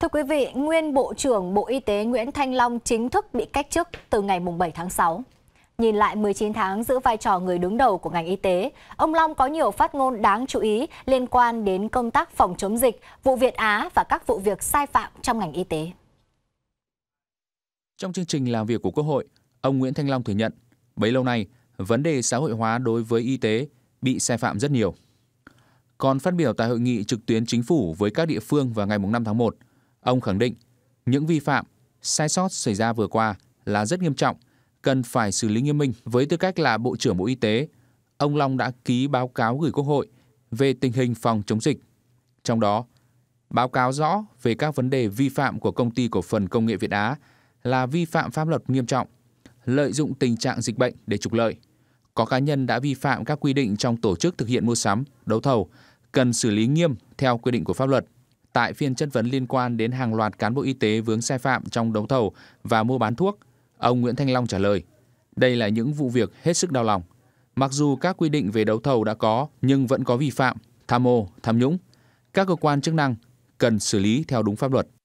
Thưa quý vị, nguyên Bộ trưởng Bộ Y tế Nguyễn Thanh Long chính thức bị cách chức từ ngày 7 tháng 6. Nhìn lại 19 tháng giữ vai trò người đứng đầu của ngành y tế, ông Long có nhiều phát ngôn đáng chú ý liên quan đến công tác phòng chống dịch, vụ Việt Á và các vụ việc sai phạm trong ngành y tế. Trong chương trình làm việc của Quốc hội, ông Nguyễn Thanh Long thừa nhận, bấy lâu nay, vấn đề xã hội hóa đối với y tế bị sai phạm rất nhiều. Còn phát biểu tại hội nghị trực tuyến chính phủ với các địa phương vào ngày 5 tháng 1, Ông khẳng định, những vi phạm, sai sót xảy ra vừa qua là rất nghiêm trọng, cần phải xử lý nghiêm minh. Với tư cách là Bộ trưởng Bộ Y tế, ông Long đã ký báo cáo gửi Quốc hội về tình hình phòng chống dịch. Trong đó, báo cáo rõ về các vấn đề vi phạm của công ty cổ phần công nghệ Việt Á là vi phạm pháp luật nghiêm trọng, lợi dụng tình trạng dịch bệnh để trục lợi. Có cá nhân đã vi phạm các quy định trong tổ chức thực hiện mua sắm, đấu thầu, cần xử lý nghiêm theo quy định của pháp luật tại phiên chất vấn liên quan đến hàng loạt cán bộ y tế vướng sai phạm trong đấu thầu và mua bán thuốc, ông Nguyễn Thanh Long trả lời, đây là những vụ việc hết sức đau lòng. Mặc dù các quy định về đấu thầu đã có nhưng vẫn có vi phạm, tham ô, tham nhũng. Các cơ quan chức năng cần xử lý theo đúng pháp luật.